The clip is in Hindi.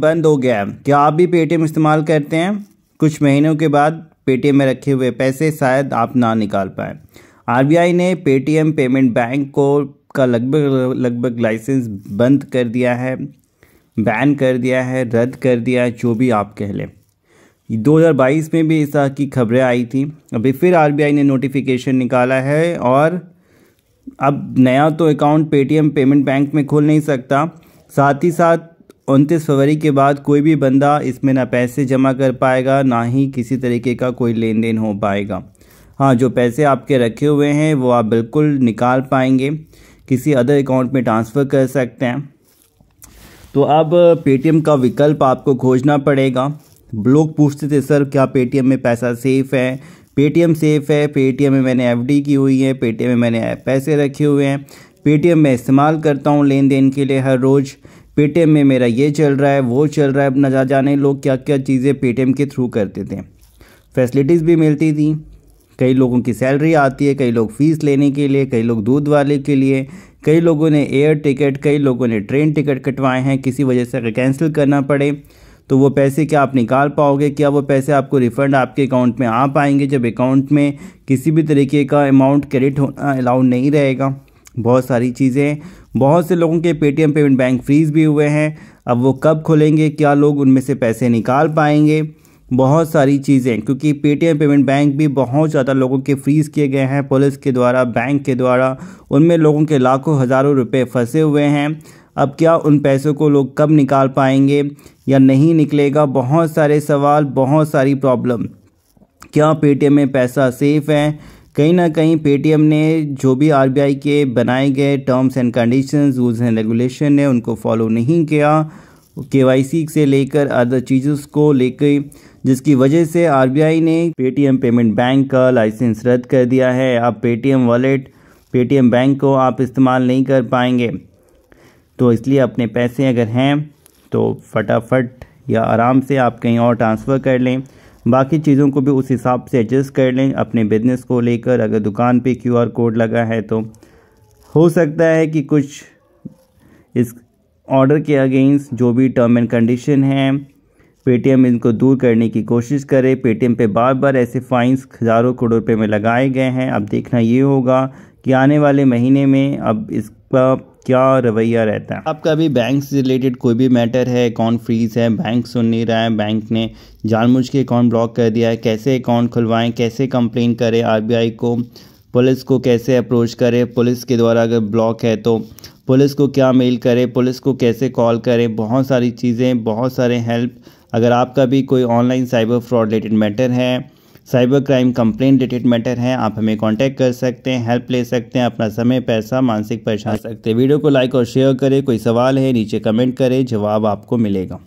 बंद हो गया है क्या आप भी पेटीएम इस्तेमाल करते हैं कुछ महीनों के बाद पेटीएम में रखे हुए पैसे शायद आप ना निकाल पाएँ आरबीआई ने पेटीएम पेमेंट बैंक को का लगभग लगभग लाइसेंस बंद कर दिया है बैन कर दिया है रद्द कर दिया है जो भी आप कह लें 2022 में भी इस तरह की खबरें आई थी अभी फिर आरबीआई ने नोटिफिकेशन निकाला है और अब नया तो अकाउंट पेटीएम पेमेंट बैंक में खोल नहीं सकता साथ ही साथ उनतीस फरवरी के बाद कोई भी बंदा इसमें ना पैसे जमा कर पाएगा ना ही किसी तरीके का कोई लेन देन हो पाएगा हाँ जो पैसे आपके रखे हुए हैं वो आप बिल्कुल निकाल पाएंगे किसी अदर अकाउंट में ट्रांसफ़र कर सकते हैं तो अब पेटीएम का विकल्प आपको खोजना पड़ेगा लोग पूछते थे सर क्या पेटीएम में पैसा सेफ़ है पेटीएम सेफ़ है पेटीएम में मैंने एफडी की हुई है पेटीएम में मैंने पैसे रखे हुए हैं पेटीएम में इस्तेमाल करता हूँ लेन देन के लिए हर रोज़ पेटीएम में मेरा ये चल रहा है वो चल रहा है नजर जाने लोग क्या क्या चीज़ें पेटीएम के थ्रू करते थे फैसिलिटीज़ भी मिलती थी कई लोगों की सैलरी आती है कई लोग फ़ीस लेने के लिए कई लोग दूध वाले के लिए कई लोगों ने एयर टिकट कई लोगों ने ट्रेन टिकट कटवाए हैं किसी वजह से अगर कैंसिल करना पड़े तो वो पैसे क्या आप निकाल पाओगे क्या वो पैसे आपको रिफ़ंड आपके अकाउंट में आ पाएंगे जब अकाउंट में किसी भी तरीके का अमाउंट क्रेडिट होना अलाउड नहीं रहेगा बहुत सारी चीज़ें बहुत से लोगों के पेटीएम पेमेंट बैंक फ्रीज भी हुए हैं अब वो कब खोलेंगे क्या लोग उनमें से पैसे निकाल पाएंगे बहुत सारी चीज़ें क्योंकि पेटीएम पेमेंट बैंक भी बहुत ज़्यादा लोगों के फ्रीज़ किए गए हैं पुलिस के द्वारा बैंक के द्वारा उनमें लोगों के लाखों हज़ारों रुपये फंसे हुए हैं अब क्या उन पैसों को लोग कब निकाल पाएंगे या नहीं निकलेगा बहुत सारे सवाल बहुत सारी प्रॉब्लम क्या पेटीएम में पैसा सेफ़ है कहीं ना कहीं पेटीएम ने जो भी आर के बनाए गए terms and conditions rules and regulation है उनको फॉलो नहीं किया के से लेकर अदर चीज़ों को लेकर जिसकी वजह से आर ने पेटीएम पेमेंट बैंक का लाइसेंस रद्द कर दिया है आप पेटीएम वॉलेट पेटीएम बैंक को आप इस्तेमाल नहीं कर पाएंगे तो इसलिए अपने पैसे अगर हैं तो फटाफट या आराम से आप कहीं और ट्रांसफ़र कर लें बाकी चीज़ों को भी उस हिसाब से एडजस्ट कर लें अपने बिजनेस को लेकर अगर दुकान पे क्यूआर कोड लगा है तो हो सकता है कि कुछ इस ऑर्डर के अगेंस्ट जो भी टर्म एंड कंडीशन हैं पेटीएम इनको दूर करने की कोशिश करे पेटीएम पे बार बार ऐसे फाइन्स हज़ारों करोड़ रुपये में लगाए गए हैं अब देखना ये होगा कि आने वाले महीने में अब इसका क्या रवैया रहता है आपका भी बैंक से रिलेटेड कोई भी मैटर है अकाउंट फ्रीज है बैंक सुन नहीं रहा है बैंक ने जानबूझ के अकाउंट ब्लॉक कर दिया है कैसे अकाउंट खुलवाएं कैसे कंप्लेन करें आरबीआई को पुलिस को कैसे अप्रोच करें पुलिस के द्वारा अगर ब्लॉक है तो पुलिस को क्या मेल करें पुलिस को कैसे कॉल करें बहुत सारी चीज़ें बहुत सारे हेल्प अगर आपका भी कोई online cyber fraud related matter है cyber crime complain related matter हैं आप हमें कॉन्टैक्ट कर सकते हैं हेल्प ले सकते हैं अपना समय पैसा मानसिक परेशान सकते हैं वीडियो को लाइक और शेयर करें कोई सवाल है नीचे कमेंट करें जवाब आपको मिलेगा